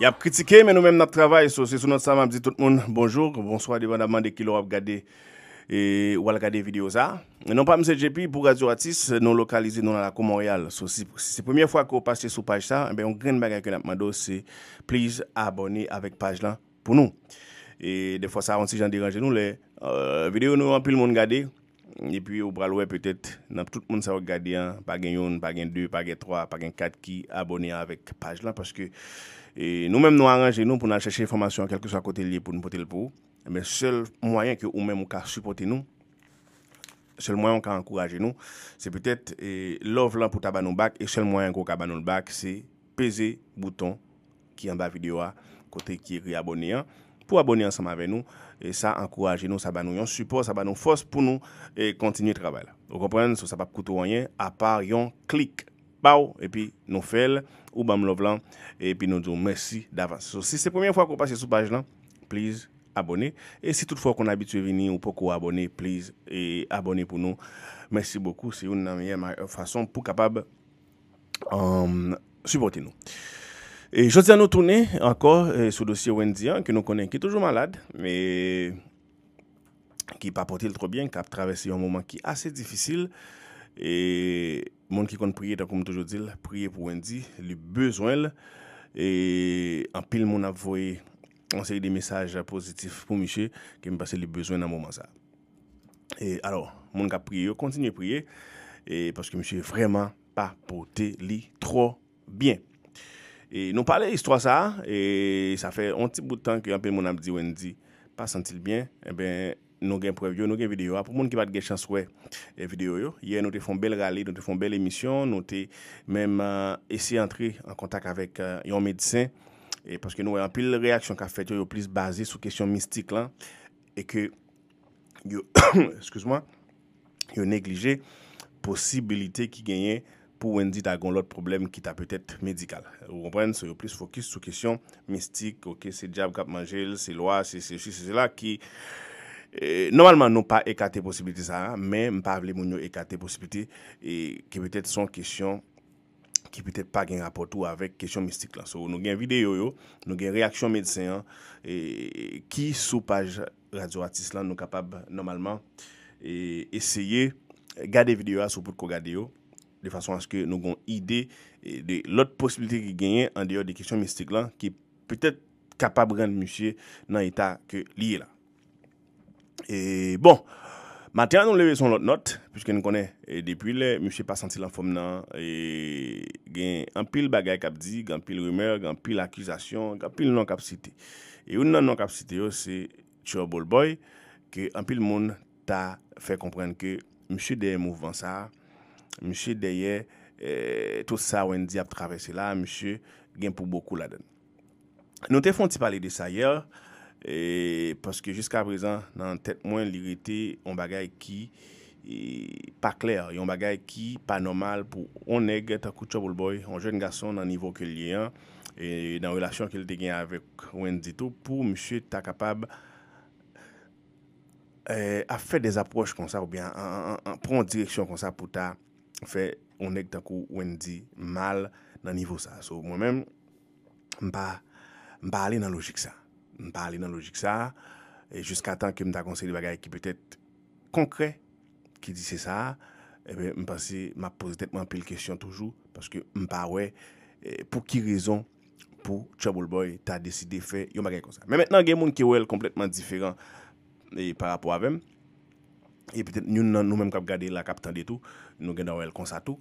Il a critiqué, mais nous-mêmes, notre travail, c'est sur notre ça, dit tout le monde bonjour, bonsoir, dépendamment de qui l'aura regardé et ou regarder vidéo ça. Non pas M. JP pour Radio Artiste, nous localisés dans la cour Montréal. si c'est la première fois que qu'on passe sur page ça, eh ben, on grande bagage que nous demandons, c'est please abonner avec page là pour nous. Et des fois ça aussi j'en dérange nous les euh, vidéos nous en le monde regarder et puis au bras peut-être dans tout le monde ça regarder hein. pas gagne 1 pas gagne deux, pas gagne trois, pas gagne quatre qui abonné avec page là parce que nous-mêmes nous arrangeons nous pour nous chercher information quelque soit côté lié pour nous porter le pour mais seul moyen que ou même on peut supporter nous seul moyen qu'on peut encourager nous c'est peut-être love là pour tabanou bac et seul moyen qu'on tabanon bac c'est peser bouton qui en bas vidéo à côté qui est abonné hein abonner ensemble avec nous. Et ça, encourage nous, ça va nous un support, ça va nous force pour nous et continuer le travail. Vous comprenez, ça va pas coûter rien, à part un clic. Et puis, nous faisons, ou bam l'ovlan, et puis nous disons merci d'avance. si c'est la première fois qu'on passe sur page là, please abonnez Et si toutefois qu'on habitué à venir ou pourquoi qu'on abonner, please, et abonnez pour nous. Merci beaucoup. C'est une meilleure façon pour capable euh, supporter nous. Et je tiens à nous tourner encore euh, sur le dossier Wendian, hein, que nous connaissons, qui est toujours malade, mais qui n'a pas porté trop bien, qui a traversé un moment qui est assez difficile. Et le monde qui compte prier, comme toujours dit, prier pour Wendy, lui besoin. Et en pile, mon a on des messages positifs pour M. qui me passe les besoins dans un moment ça. Et alors, mon qui a prié, continue à prier, et parce que monsieur vraiment pas porté lui trop bien. E nou pale istwa sa, e sa fe onti boutan ki yon pe moun ap diwen di, pa sentil bien, e ben nou gen prevyo, nou gen video yo. A pou moun ki bat gen chanswe video yo, ye nou te fon bel rale, nou te fon bel emisyon, nou te menm esi antre an kontak avek yon medisen. E paske nou yon pi l reaksyon ka fet yo yo plis baze sou kesyon mistik lan, e ke yo neglije posibilite ki genye video. pou wèndi ta goun lòt problem ki ta pwetèp medikal. Ou wèmpren, se yo plis fokus sou kèsyon mistik, ok, se diab kap manjèl, se loa, se si, se la, ki eh, normalman nou pa ekate posibilite sa, men mpavle moun yo ekate posibilite, e, ki pwetèp son kèsyon ki pwetèp pa gen rapotou avèk kèsyon mistik lan. So nou gen videyo yo, nou gen reaksyon medisyen, e, ki sou page radio artist lan nou kapab normalman e, eseye gade videyo la sou pwet ko gade yo, De fason aske nou gon ide de lot posibilite ki genye an deyo de kishon mistik lan ki petet kapab rende mwishye nan eta ke liye lan. E bon, materan nou leve son lot not, pwishke nou konen, depi le mwishye pa santi lan fom nan, gen anpil bagay kap di, gen anpil rumeur, gen anpil akizasyon, gen anpil non kap siti. E ou nan non kap siti yo se tsyo bol boy, ke anpil moun ta fe komprende ke mwishye de mwouvan sa a, Mche deye, eh, tout sa ouen di ap travese la, mche gen pou boku la den. Nou te fon ti pale de sa yor, eh, paske jiska prezan nan tet mwen lirite, yon bagay ki eh, pa kler, yon bagay ki pa normal pou on e gen ta koutchobol boy, yon jen gason nan nivou ke liye an, dan relasyon ke li te gen avek ouen di tou, pou mche ta kapab a fe des aproche kon sa ou bien, a pron direksyon kon sa pou ta, Fè, on ek takou wèndi mal nan nivou sa. So, mwen mèm, mba alè nan logik sa. Mba alè nan logik sa. E Jusk atan ke mda konsey di bagay ki pètèt konkre, ki di se sa, mwen e mpansi, mwa pozetèt mwen pèl kèsyon toujou, pòske mba wè, e, pou ki rezon pou Trouble Boy ta deside fè yon bagay kon sa. Mè mèt nan gen moun ki wèl kompletman diferan par apò avèm, Yon nan nou menm kap gade la kap tan de tou Nou gen nan wèl konsa tou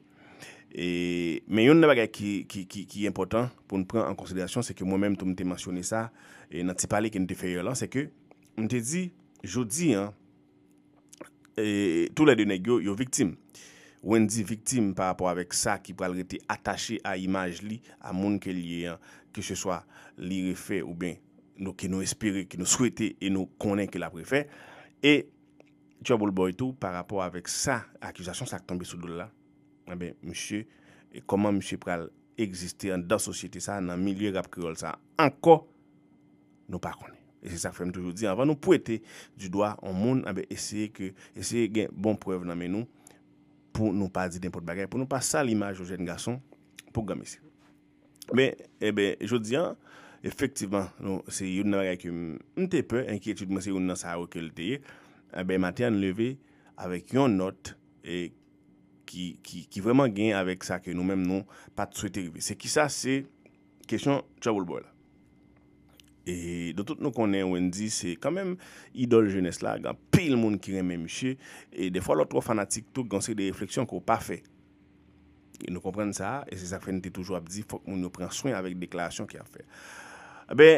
Men yon nan bagay ki Ki important pou nou pren an konsidasyon Se ke mwen menm tou mwen te mansyone sa Nan ti pale ki mwen te fè yon lan Se ke mwen te di Jou di Tou la di nè gyo yo viktim Ou en di viktim par rapport avek sa Ki pral rete atache a imaj li A moun ke liye Ke se soa li refè ou ben Nou ki nou espere, ki nou souwete E nou konen ki la prefè E Tchabou l'boy tou, par rapport avek sa akizasyon sak tombe sou do la, abe, msye, e koman msye pral eksiste an da sosyete sa nan mi liye rap kriol sa, anko nou pa konen. E se sa fèm tou jodi, anva nou pou ete du doa an moun, eh abe, ese gen bon preve nan men nou, pou nou pa zide mpote bagay, pou nou pa sa l'imaj ou jen gason, pou gamin se. Eh Be, ebe, jodi an, efektivan, nou, se yon nan reyke mte pe, enki ete mse yon nan sa rekelteye, Matè an leve avèk yon not ki vèman gen avèk sa ke nou mèm nou pat sou ete rive. Se ki sa, se kèsyon chavoul bol. E do tout nou konè wèndi, se kan mèm idol jènes la gan pil moun ki reme mèm chè e de fwa lò tro fanatik touk gan se de refleksyon ko pa fè. E nou komprenn sa, e se sa fèn te toujou ap di, fòk moun nou pren souen avèk deklarasyon ki a fè. A eh bè,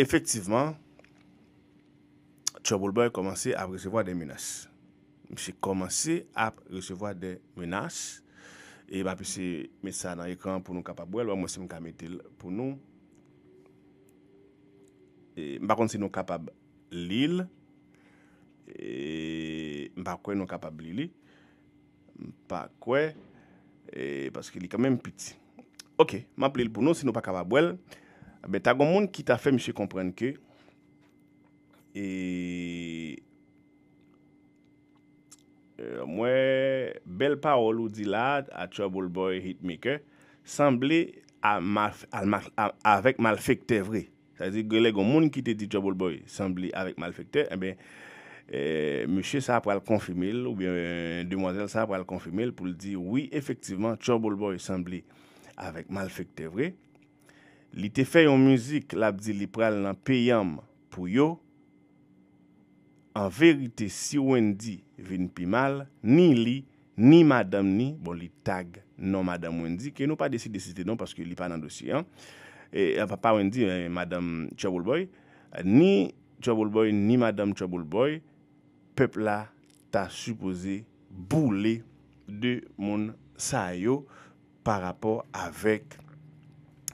efektivman, Chobol boy komanse ap resevoa de menas. Mse komanse ap resevoa de menas. E ba pese met sa nan ekran pou nou kapab wèl, wè mwese mka met el pou nou. Mbakon se nou kapab li l, mbakwe nou kapab li li, mbakwe, e baske li kamen piti. Ok, mwen ap li l pou nou se nou pa kapab wèl, be tagon moun ki ta fè mse komprenke, E, e, mwen bel parol ou di lad A Trouble Boy Hitmaker Sambli Avèk mal fèk te vre Sazi gwenle gwen moun ki te di Trouble Boy Sambli avèk mal fèk te Mwenche e sa pral konfirmil Ou bien demonzel sa pral konfirmil Poul di oui efektivman Trouble Boy Sambli avèk mal fèk te vre Li te fè yon müzik Labdi li pral nan peyam Pou yo an verite si Wendy vini pi mal, ni li, ni madame ni, bon li tag nan madame Wendy, ke nou pa desi desi de don, paske li pa nan dosi, euh, pa Wendy, euh, madame trouble boy, ni trouble boy, ni madame trouble boy, pepla ta supose boule de moun sa yo pa rapor avek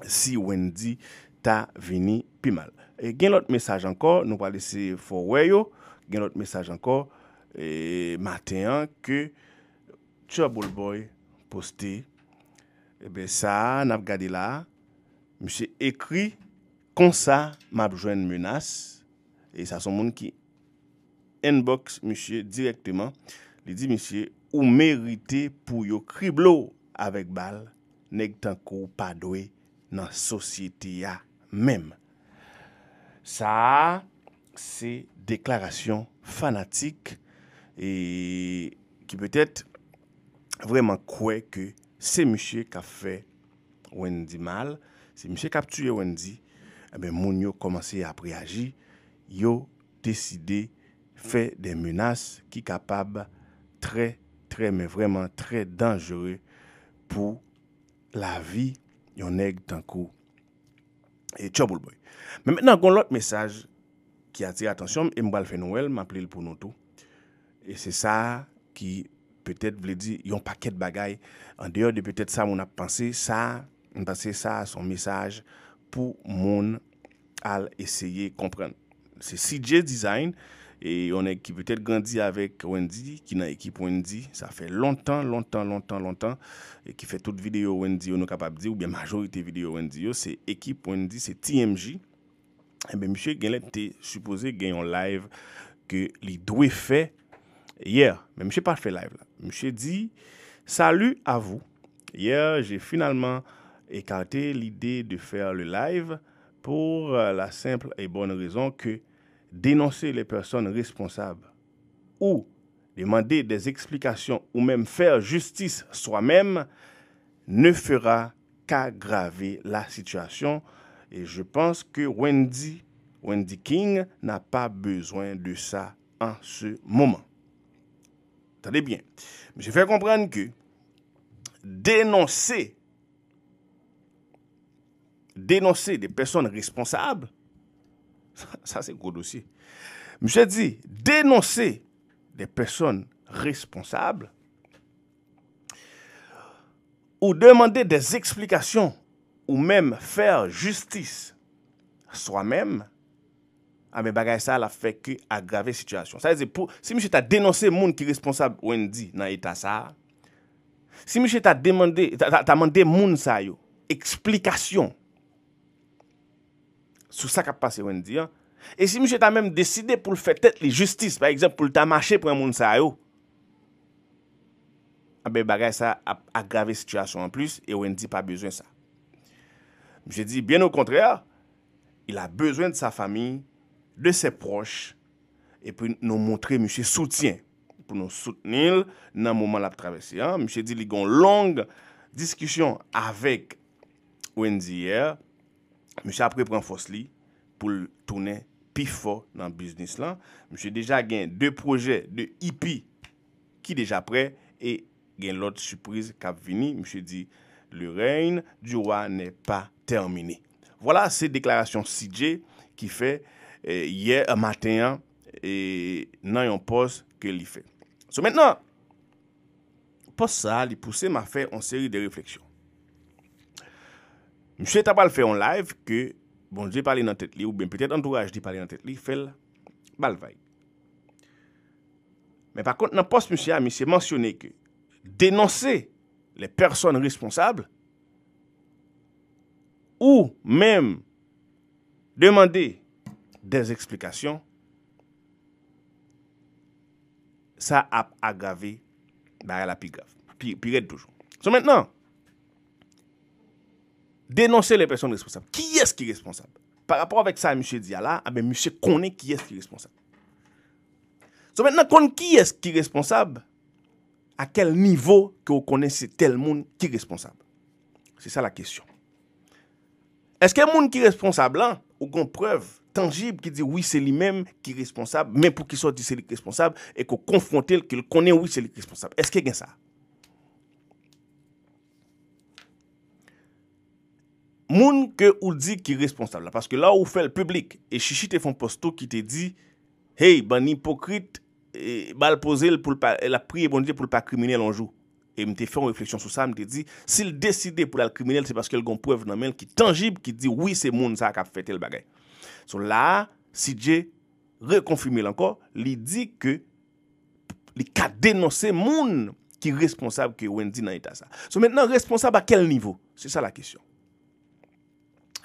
si Wendy ta vini pi mal. Gen lot mesaj anko, nou wale se foweyo, gen lote mesaj anko, e maten an ke Tchaboul Boy poste, ebe sa, nap gade la, msye ekri, konsa map jwen menas, e sa son moun ki enboks msye direkteman, li di msye, ou merite pou yo kriblo avèk bal, neg tankou padwe nan sosyete ya mèm. Sa, ces déclarations fanatiques et qui peut-être vraiment croient que c'est monsieur qui a fait Wendy mal, c'est monsieur qui a tué Wendy, eh bien, mon yo commencé à réagir, yo décidé faire des menaces qui capable très très mais vraiment très dangereux pour la vie yon nègre tant et Trouble Boy. Mais maintenant, on a l'autre message ki a ti atensyon, m bal fe nouel, m aple li pou nou tou. E se sa ki, petet vle di, yon paket bagay, an deyo de petet sa moun ap panse sa, m panse sa son mesaj, pou moun al eseye kompren. Se CJ Design, e yon ekip petet grandi avèk Wendy, ki nan ekip Wendy, sa fè lontan, lontan, lontan, lontan, e ki fè tout videyo Wendy yo nou kapabdi, ou biya majorite videyo Wendy yo, se ekip Wendy, se TMJ, eh bien, M. Guélin était supposé gagner un live que les doit fait hier. Mais M. pas fait live là. M. dit Salut à vous. Hier, j'ai finalement écarté l'idée de faire le live pour euh, la simple et bonne raison que dénoncer les personnes responsables ou demander des explications ou même faire justice soi-même ne fera qu'aggraver la situation et je pense que Wendy, Wendy King n'a pas besoin de ça en ce moment. Attendez bien. Je fais comprendre que dénoncer, dénoncer des personnes responsables, ça c'est gros dossier. Monsieur dit, dénoncer des personnes responsables ou demander des explications ou mèm fèr justis swa mèm, a bè bagay sa la fèk agrave situasyon. Sa yè e zè pou, si mèche ta denonse moun ki responsab wèndi nan etas sa, si mèche ta demande, ta mande moun sa yo, eksplikasyon, sou sa kap pase wèndi, e si mèche ta mèm deside pou l fè tèt li justis, pè eksept pou l ta mâche pou moun sa yo, a bè bagay sa agrave situasyon an plus, e wèndi pa bezwen sa. Mèche di, bien ou kontrè, il a bezwen de sa fami, de se proche, e pou nou montre, mèche soutien, pou nou soutenil nan mouman la pou travese. Mèche di, li gon long diskisyon avèk ou enzi yè, mèche apre pren fos li pou l toune pi fo nan biznis lan. Mèche dija gen dè proje de hippie ki dija apre, e gen lot surprise kap vini, mèche di, Le reyne diwa nè pa termine. Vola se deklarasyon Sidje ki fe eh, yè a maten an eh, nan yon pos ke li fe. So mennen pos sa li puse ma fe an seri de refleksyon. Mse tabal fe an live ke bon di pali nan tet li ou ben petè entouraj di pali nan tet li fel balvay. Men pa kont nan pos mse a mse mensyone ke denonse les personnes responsables ou même demander des explications, ça a aggravé la plus toujours. So maintenant, dénoncer les personnes responsables. Qui est-ce qui est responsable Par rapport avec ça, M. Diala, M. connaît qui est-ce qui est responsable. So maintenant, qui est-ce qui est responsable a kel nivou ke ou konen se tel moun ki responsable. Se sa la kesyon. Eske moun ki responsable la, ou kon preuve tangib ki di, oui se li men ki responsable, men pou ki so di se li responsable, e ko konfronte l ke l konen oui se li responsable. Eske gen sa? Moun ke ou di ki responsable la, paske la ou fe l publik, e chichi te fon posto ki te di, hey, ban nipokrit, E, ba al pose, la priye bon diye pou l pa krimine l anjou. E mte fè an refleksyon sou sa, mte di, si l deside pou l al krimine, se paske l gonpuev nan men ki tangib, ki di, oui, se moun sa ak ap fete l bagay. So la, si diye, rekonfime l ankor, li di ke, li ka denose moun ki responsab ke Wendy nan ita sa. So mennen responsab a kel nivou? Se sa la kisyon.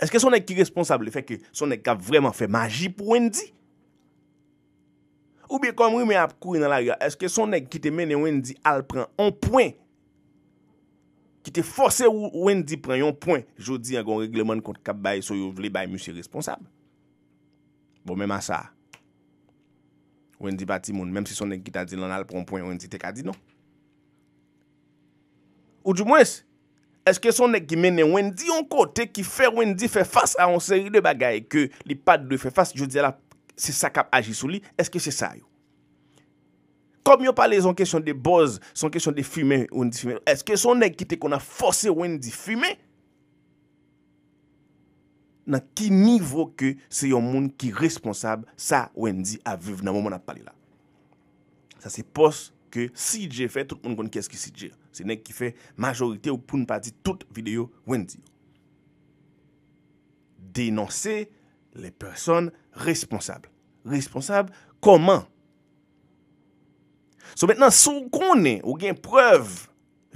Eske son ek ki responsab le feke son ek ka vreman fe magi pou Wendy? Si? Ou bi kon mwen ap kou yon la ya, eske son nek ki te mene wendi al pren yon poin? Ki te fose ou wendi pren yon poin? Jodi yon gon regleman kont kap baye sou yon vle baye musye responsable. Bon, menman sa, wendi bati moun. Mem si son nek ki ta di lan al pren yon poin, wendi te ka di non. Ou di mwes, eske son nek ki mene wendi yon kote ki fe wendi fe fas a yon seri de bagay ke li pat de fe fas jodi la poin? Se sakap aji sou li, eske se sa yo? Kom yo pale zon kèsyon de boz, zon kèsyon de fime, eske son nèk ki te kon a fose wèndi fime? Nan ki nivou ke se yon moun ki responsab sa wèndi aviv nan moun moun ap pale la? Sa se pos ke CJ fè, tout moun kon kèsyon ki CJ, se nèk ki fè majorite ou poun pati tout videyo wèndi. Denonse, Le person responsable Responsable, koman? So maintenant, sou konen ou gen preuve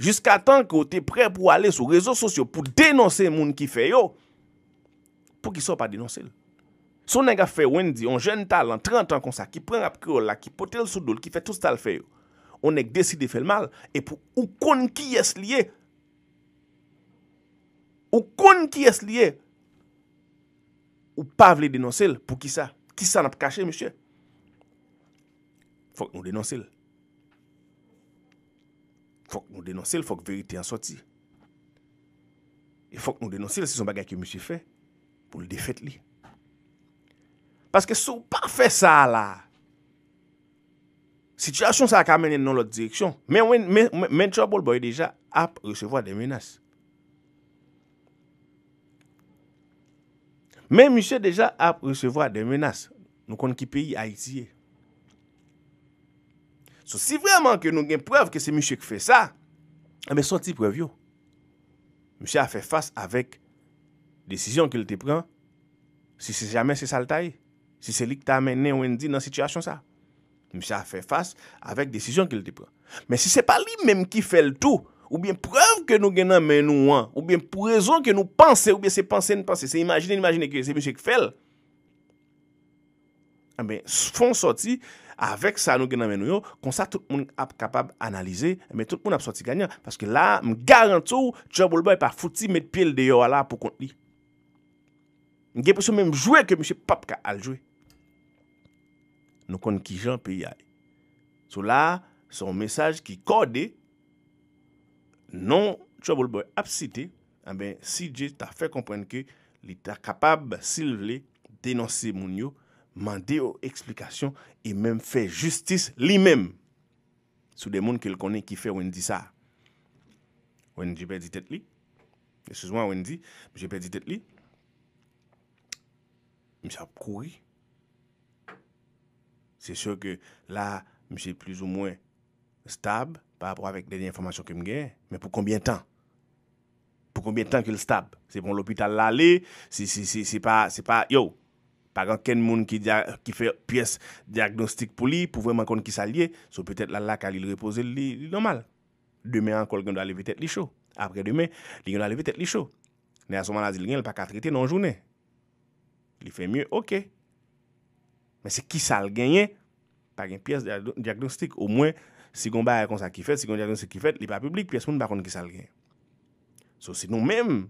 Jusk atan ki ou te pre pou ale sou rezo sosyo Pou denonse moun ki fe yo Pou ki sou pa denonse Sou nega fe wendi, ou jen tal, an 30 an kon sa Ki pren ap kyo la, ki pote l sou dol, ki fe tout tal fe yo On ek deside fe l mal E pou ou kon ki yes liye Ou kon ki yes liye Ou pa vle denonsel pou ki sa? Ki sa na pou kache, monshe? Fok nou denonsel. Fok nou denonsel, fok verite an soti. E fok nou denonsel, se son bagay ki monshe fe, pou l defet li. Paske sou pa kfe sa la. Sityasyon sa ak amene nan lot direksyon. Men trouble boy deja ap recevo a de menas. Men mi se deja ap resevoa de menas nou kon ki peyi Haitie. So si vreman ke nou gen prev ke se mi se ke fe sa, ame eh son ti prev yo. Mi se a fe fas avek desisyon ke li te pren, si se jamen se salta e, si se li ke ta menen ou en di nan sityasyon sa. Mi se a fe fas avek desisyon ke li te pren. Men si se pa li menm ki fe l tou, Ou bien preuve ke nou genan menou an. Ou bien prezon ke nou panse. Ou bien se panse en panse. Se imajine, imajine ki se msye kifel. A ben fon soti. A vek sa nou genan menou yo. Kon sa tout moun ap kapab analize. A ben tout moun ap soti ganyan. Paske la m garan tou. Tchoua bol boy pa fouti met piel de yo ala pou konti. N gen pwisou men m jwe ke msye pap ka al jwe. Nou kon ki jan pe yay. Sou la son mesaj ki kode. Non, trouble boy, ap site, ah si je ta fe kompwen ke li ta kapab, si le vle, denonsi moun yo, mande yo eksplikasyon, e menm fe justice li menm. Sou de moun kel konen ki fe wèndi sa. Wèndi jepè di tet li. Sous wèndi, jepè di tet li. Mi sa pouri. Se sou ke la, mi se plus ou mwen stab. pa rapor avek denye informasyon kem genye, men pou konbien tan? Pou konbien tan ke l'stab? Se pon l'opital la li, se pa yo, pa gen ken moun ki fe piyes diagnostik pou li, pou veman kon ki sa liye, sou petet la la ka li repose li normal. Deme an kol gen do aleve tet li chou. Apre deme, li gen do aleve tet li chou. Ne a son manazil gen, l pa katreti nan jounen. Li fe mye, ok. Men se ki sa l genye, pa gen piyes diagnostik, ou mwen, Si kon ba yon konsa ki fet, si kon diya konsa ki fet, li pa publik, pi es moun ba kon ki sal genye. So, si nou men,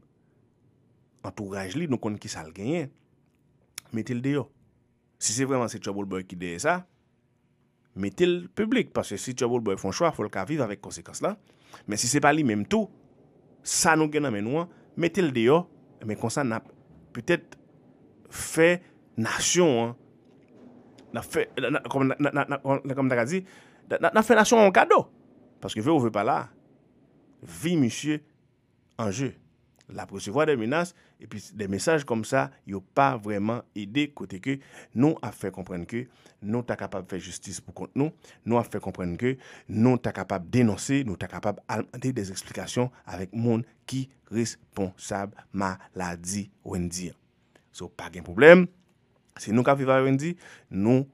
entourage li nou kon ki sal genye, metil deyo. Si se vreman se tchobol boy ki deye sa, metil publik. Paswe si tchobol boy fon chwa, fol ka vive avik konsekons la. Men si se pali menm tou, sa nou genan men nou an, metil deyo. Men konsa na petet fe nasyon an. Na fe, kom nan akazi... nan fè nasyon an kado, paske vè ou vè pa la, vi misye anje, la prosevoi de minas, epi de mesaj kom sa, yo pa vreman ide kote ke, nou a fè komprene ke, nou ta kapab fè justice pou kont nou, nou a fè komprene ke, nou ta kapab denonse, nou ta kapab almante des eksplikasyon, avèk moun ki responsab maladi wendi. So, pa gen problem, se nou ka viva wendi, nou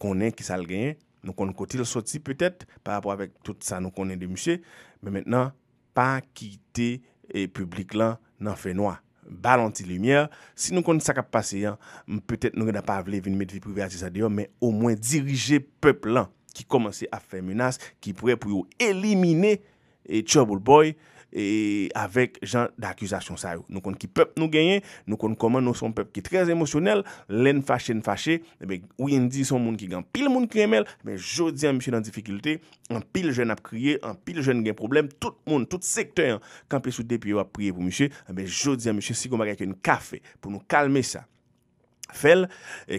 konen ki sal genye, Nou kon koti l soti petet, pa rapor avèk tout sa nou konen de msye, mè mètenan, pa ki te e publik lan nan fè noa. Balanti l lumièr, si nou kon sakap pase yan, mè petet nou gen apavle vin mèdvi privati sa diyo, mè o mwen dirije pepl lan ki komanse a fè menas, ki pwè pou yo elimine Tchobol Boy, E avek jan da akuzasyon sa yo Nou kon ki pep nou genye Nou kon koman nou son pep ki trez emosyonel Len fache, len fache e Ou yon di son moun ki gen pil moun kremel e Ben jodi an miche dan difikilite An pil jen ap kriye, an pil jen gen problem Tout moun, tout sektor Kampi sou depi yo ap priye pou miche e Ben jodi an miche si kon bagay ki yon kafe Pou nou kalme sa Fèl,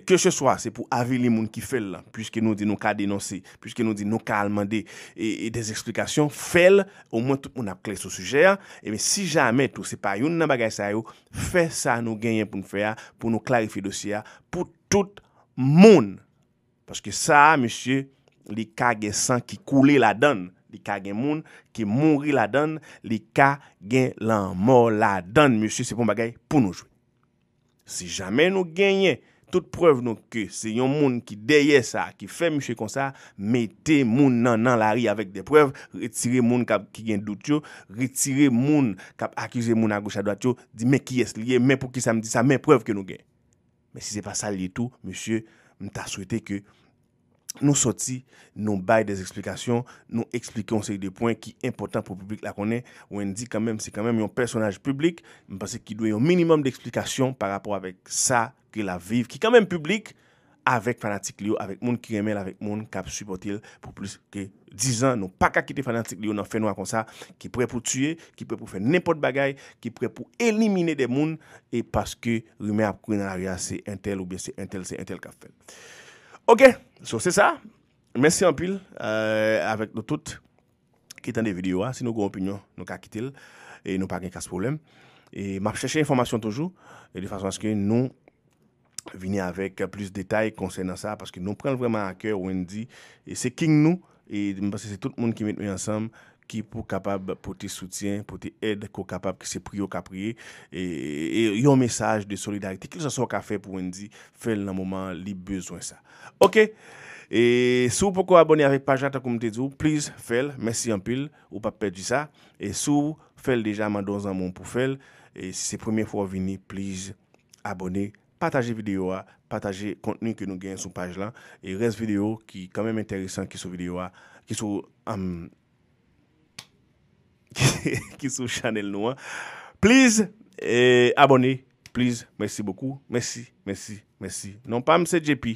keche soa, se pou avili moun ki fèl, pwiske nou di nou ka denonsi, pwiske nou di nou ka alman de, e des eksplikasyon, fèl, ou mwen tout moun apkle sou suje a, e men si jame tout se pa yon nan bagay sa yo, fè sa nou genyen pou nou fè a, pou nou klarifi dosi a, pou tout moun. Pwiske sa, monsye, li ka gen san ki koule la don, li ka gen moun, ki mounri la don, li ka gen lan mor la don, monsye, se pou mwagay, pou nou jwe. Si jame nou genye, tout preuve nou ke, se yon moun ki deye sa, ki fe mouche konsa, mete moun nan nan la ri avek de preuve, retire moun kap ki gen dout yo, retire moun kap akize moun a gocha doa yo, di men ki yes liye, men pou ki sa mdi sa, men preuve ke nou genye. Men si se pa sa liye tou, mouche, mta swete ke... nou soti, nou bay des eksplikasyon, nou eksplikyon se de pwen ki impotant pou publik la konen, ou en di kanmen, se kanmen yon personaj publik, mpase ki dwe yon minimum de eksplikasyon pa rapor avek sa, ki la viv, ki kanmen publik, avek fanatik liyo, avek moun ki remel, avek moun kap supotil pou plis ke dizan, nou pa kakite fanatik liyo nan fenwa kon sa, ki pre pou tue, ki pre pou fe nepot bagay, ki pre pou elimine de moun, e paske remel ap kwen nan aria se entel ou bese entel, se entel kap fel. Ok, c'est ça. Merci en pile euh, avec nous toutes qui étant des vidéos. Hein. Si nous avons une opinion, nous pas quitter et nous n'avons pas de problème. Et je cherche information toujours et de façon à ce que nous venions avec plus de détails concernant ça parce que nous prenons vraiment à cœur Wendy et c'est King nous et parce que c'est tout le monde qui met nous ensemble ki pou kapab pou te soutyen, pou te ed ko kapab ki se priyo ka priye, e yon mesaj de solidarite, ki se son ka fe pou enzi, fel nan mouman li bezwen sa. Ok, e sou pou kon abone avèk pajat an komite di ou, plis fel, mersi an pil, ou pa ped di sa, e sou fel deja man donz an moun pou fel, e se premiè fwa vini, plis abone, pataje videyo a, pataje kontenu ki nou gen sou paj lan, e res videyo ki kanmèm enteresan ki sou videyo a, ki sou, amm, Ki sou chanel nou an Please eh, abone Please, mersi boku Mersi, mersi, mersi Non pa mse jepi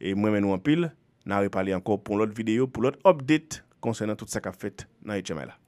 E mwen mè nou an pil Nan repali anko pou lot videyo Pou lot update Konsenant tout sa ka fet Nan ete mè la